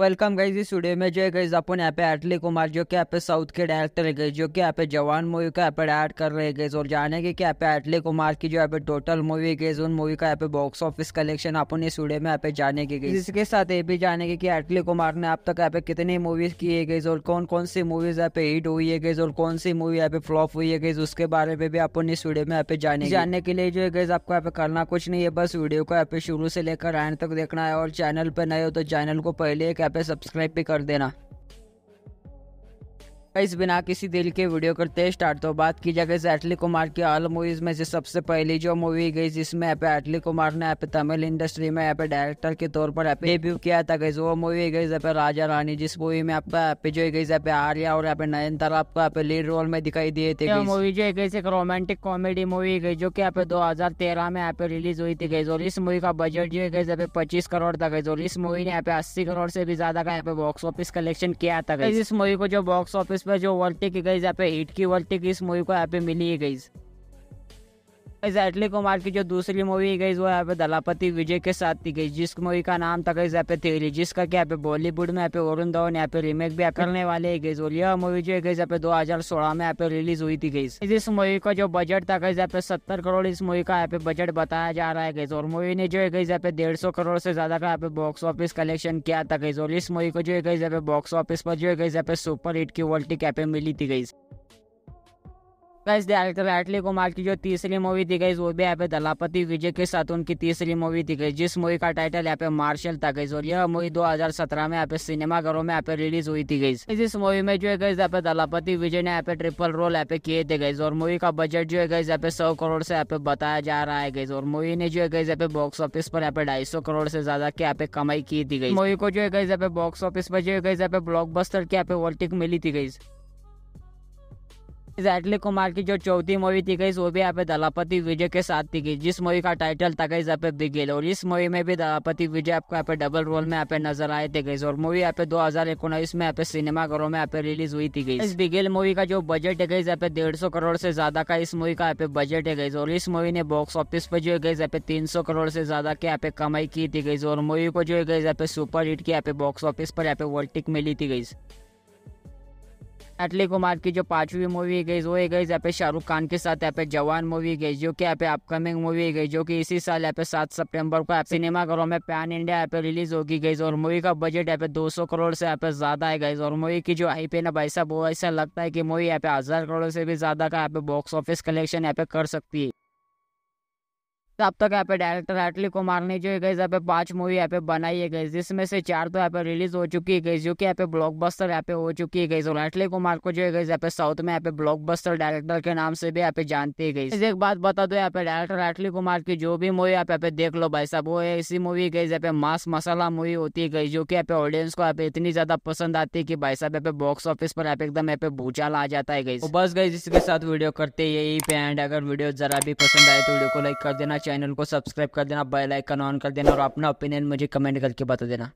welcome guys इस video में जो है गाइज अपन यहाँ पे एटली कुमार जो कि यहाँ पे साउथ के डायरेक्टर है गई जो कि यहाँ पे जवान मूवी का यहाँ पे डायरेक्ट कर रहे गए और जानेंगे कि यहाँ पे एटली कुमार की जो यहाँ पे टोटल मूवी गई उन मूवी का यहाँ पे बॉक्स ऑफिस कलेक्शन अपन इस वीडियो में यहाँ पे जाने के गई इसके साथ ये भी जानेंगे की एटली कुमार ने अब तक यहाँ पे कितनी मूवीज की है गई और कौन कौन सी मूवीज यहाँ पे हिट हुई है गई और कौन सी मूवी यहाँ पे फ्लॉप हुई है गई उसके बारे में भी अपन इस वीडियो में यहाँ पे जाने जानने के लिए जो है गई आपको यहाँ पे करना कुछ नहीं है बस वीडियो को यहाँ पे शुरू से लेकर आने तक देखना है और चैनल पे नए हो तो चैनल को पहले चैनल पे सब्सक्राइब भी कर देना इस बिना किसी दिल के वीडियो करते स्टार्ट तो बात की जाए अटली कुमार की ऑल मूवीज़ में से सबसे पहली जो मूवी गई जिसमें यहाँ पे अटली कुमार ने यहाँ पे तमिल इंडस्ट्री में यहाँ पे डायरेक्टर के तौर पर यहाँ पे डेब्यू किया था गई वो मूवी गई जहाँ पे राजा रानी जिस मूवी में आपका यहाँ पे जो गई जहाँ पे आर्या और यहाँ पे नयनतारा आपको यहाँ पे लीड रोल में दिखाई दिए थे मूवी जो गई एक रोमांटिक कॉमेडी मूवी गई जो की यहाँ पे दो में यहाँ पे रिलीज हुई थी गई और इस मूवी का बजट जो है गई पे पच्चीस करोड़ था गई और इस मूवी ने यहाँ पे अस्सी करोड़ से भी ज्यादा का यहाँ पे बॉक्स ऑफिस कलेक्शन किया था इस मूवी को जो बॉक्स ऑफिस इसमें जो वर्टिक गई यहाँ पे हिट की वर्टिक इस मूवी को यहाँ पे मिली है गई इस अटली कुमार की जो दूसरी मूवी गई वो यहाँ पे दलापति विजय के साथ थी गई जिस मूवी का नाम था गई यहाँ पे थेरी जिसका क्या पे बॉलीवुड में यहाँ पे वरुण धवन यहाँ पे रीमेक भी करने वाले है गई और यह मूवी जो है गई यहाँ पे दो हजार सोलह में यहाँ पे रिलीज हुई थी गई इस मूवी का जो बजट था गई यहाँ पे सत्तर करोड़ इस मूवी का यहाँ पे बजट बताया जा रहा है गई और मूवी ने जो है गई यहाँ पे डेढ़ सौ करोड़ से ज्यादा का यहाँ पे बॉक्स ऑफिस कलेक्शन किया था गई और इस मूवी को जो है गई यहाँ पे बॉक्स ऑफिस पर जो है गई यहाँ पे सुपर हिट की वोल्टी यहाँ पे मिली थी गई गाइस डायरेक्टर एटली कुमार की जो तीसरी मूवी थी गई वो भी यहाँ पे दलापति विजय के साथ उनकी तीसरी मूवी थी गई जिस मूवी का टाइटल यहाँ पे मार्शल था गई और यह मूवी 2017 में यहाँ पे सिनेमा घरों में यहाँ पे रिलीज हुई थी गई इस मूवी में जो है गई यहाँ पे दलापति विजय ने यहाँ पे ट्रिपल रोल यहाँ पे किए थे गई और मूवी का बजट जो है गई यहाँ पे सौ करोड़ से यहाँ पे बताया जा रहा है गई और मूवी ने जो है गई यहाँ पे बॉक्स ऑफिस पर यहाँ पे ढाई करोड़ से ज्यादा की यहाँ पे कमाई की थी गई मूवी को जो है गई यहाँ पे बॉक्स ऑफिस पर जो है गई यहाँ पे बस्तर की यहाँ पे वोल्टिक मिली थी गई एग्जैक्टली कुमार की जो चौथी मूवी थी गई वो भी यहाँ पे दलापति विजय के साथ थी गई जिस मूवी का टाइटल था गई यहाँ पे बिगेल और इस मूवी में भी दलापति विजय आपको यहाँ पे डबल रोल में यहाँ पे नजर आए थे गई और मूवी यहाँ पे दो हजार इकोनाइस में यहाँ पे सिनेमा घरों में यहाँ पे रिलीज हुई थी गई इस बिगेल मूवी का जो बजट है गई यहाँ पे डेढ़ सौ करोड़ से ज्यादा का इस मूवी का यहाँ पे बजट है गई और इस मूवी ने बॉक्स ऑफिस पर जो है गई यहाँ पे तीन सौ करोड़ से ज्यादा के यहाँ पे कमाई की थी गई और मूवी को जो है गई यहाँ पे सुपर हिट की यहाँ पे बॉक्स ऑफिस पर यहाँ पे वर्टिक मिली थी गई अटली कुमार की जो पांचवी मूवी गई वो है गई यहाँ पे शाहरुख खान के साथ यहाँ पे जवान मूवी गई जो कि यहाँ पे अपकमिंग मूवी गई जो कि इसी साल यहाँ पे सात सितंबर को सिनेमा घरों में पैन इंडिया यहाँ पे रिलीज होगी गई और मूवी का बजट यहाँ पे दो सौ करोड़ से यहाँ पे ज्यादा है गई और मूवी की जो आई पे ना भाई साहब वो ऐसा लगता है की मूवी यहाँ पे हजार करोड़ से भी ज्यादा का यहाँ पे बॉक्स ऑफिस कलेक्शन यहाँ पे कर सकती है तब तक यहाँ पे डायरेक्टर एटली कुमार ने जो है यहाँ पे पांच मूवी यहाँ पे बनाई है गई जिसमें से चार तो यहाँ पे रिलीज हो चुकी है गई जो कि यहाँ पे ब्लॉकबस्टर यहाँ पे हो चुकी है गई और एटली कुमार को जो है यहाँ पे साउथ में यहाँ पे ब्लॉकबस्टर डायरेक्टर के नाम से भी यहाँ पे जानती गई एक बात बता दो यहाँ पे डायरेक्टर एटली कुमार की जो भी मूवी यहाँ पे देख लो भाई साहब वो ऐसी मूवी गई जहाँ पे मास मसाला मूवी होती है गई जो की यहाँ पे ऑडियंस को यहाँ पे इतनी ज्यादा पसंद आती है की भाई साहब यहाँ पे बॉक्स ऑफिस पर यहाँ पे एकदम यहाँ पे भूचाल आ जाता है गई बस गई इसके साथ वीडियो करते यही पे एंड अगर वीडियो जरा भी पसंद आए तो वीडियो को लाइक कर देना चैनल को सब्सक्राइब कर देना बेल आइकन ऑन कर देना और अपना ओपिनियन मुझे कमेंट करके बता देना